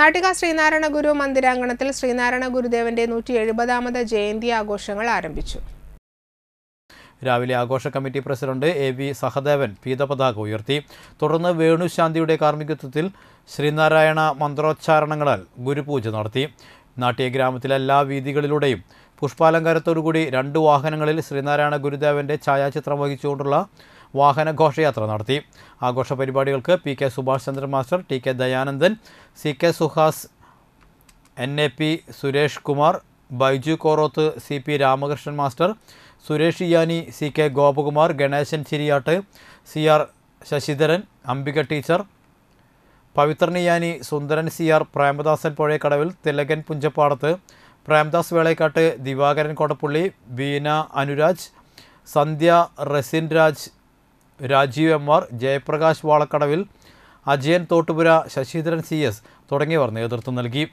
നാട്ടിക ശ്രീനാരായണ ഗുരു മന്ദിരാങ്കണത്തിൽ ശ്രീനാരായണ ഗുരുദേവന്റെ നൂറ്റി എഴുപതാമത് ജയന്തി ആഘോഷങ്ങൾ ആരംഭിച്ചു രാവിലെ ആഘോഷ committee president A V Sahadevan പീതപതാക ഉയർത്തി തുടർന്ന് വേണുശാന്തിയുടെ കാർമ്മികത്വത്തിൽ ശ്രീനാരായണ മന്ത്രോച്ചാരണങ്ങളാൽ ഗുരുപൂജ നടത്തി നാട്ടിയ ഗ്രാമത്തിലെ എല്ലാ വീതികളിലൂടെയും പുഷ്പാലങ്കാരത്തോടുകൂടി രണ്ട് വാഹനങ്ങളിൽ ശ്രീനാരായണ ഗുരുദേവന്റെ ഛായാചിത്രം വഹിച്ചുകൊണ്ടുള്ള വാഹന ഘോഷയാത്ര നടത്തി ആഘോഷ പരിപാടികൾക്ക് P K Subhash Chandra master T K Dayanandan C K Suhas N A P Suresh Kumar Baiju Koroth C P Ramakrishnan master Suresh Iyani C K Gopakumar Ganesan Chiriyatt C R Sasidharan Ambika teacher Iyani Sundaran C R Premadasan Puzhayakkadavil Thilakan Punchappadath Premdas Velekkatt Divakaran Kodappully Veena Anuraj Sandhya Rasin Raj Rajeev M R Jayaprakash Valakkadavil Ajayan Thottupura Sasidharan C S തുടങ്ങിയവർ നേതൃത്വം നൽകി